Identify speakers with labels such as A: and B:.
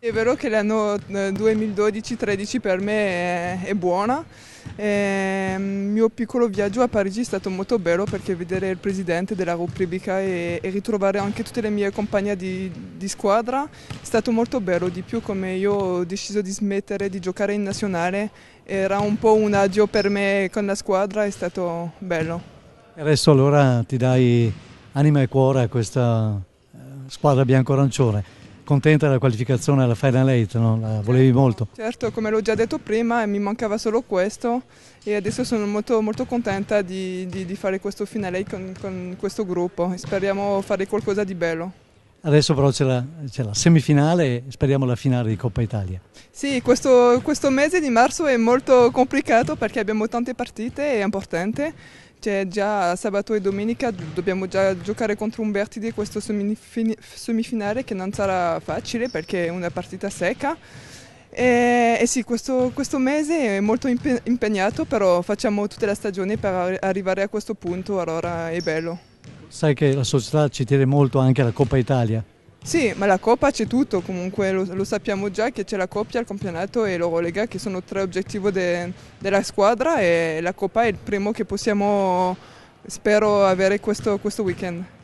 A: È vero che l'anno 2012-13 eh, per me è, è buona. Ehm, il mio piccolo viaggio a Parigi è stato molto bello perché vedere il presidente della Repubblica e, e ritrovare anche tutte le mie compagne di, di, squadra è stato molto bello. Di più, come io ho deciso di smettere di giocare in nazionale, era un po' un agio per me con la squadra, è stato bello.
B: E adesso allora ti dai anima e cuore a questa eh, squadra bianco-arancione contenta della qualificazione alla Final 8, no? la volevi certo, molto?
A: Certo, come l'ho già detto prima, mi mancava solo questo e adesso sono molto, molto contenta di, di, di, fare questo Final 8 con, con questo gruppo. Speriamo fare qualcosa di bello.
B: Adesso però c'è la, la, semifinale e speriamo la finale di Coppa Italia.
A: Sì, questo, questo, mese di marzo è molto complicato perché abbiamo tante partite è importante. C'è già sabato e domenica, dobbiamo già giocare contro un vertice questo semifinale che non sarà facile perché è una partita secca. E, e sì, questo, questo, mese è molto impegnato, però facciamo tutta la stagione per arrivare a questo punto, allora è bello.
B: Sai che la società ci tiene molto anche alla Coppa Italia.
A: Sì, ma la Coppa c'è tutto, comunque lo, lo sappiamo già che c'è la Coppia, il campionato e l'Eurolega che sono tre obiettivi de, della squadra e la Coppa è il primo che possiamo, spero, avere questo, questo weekend.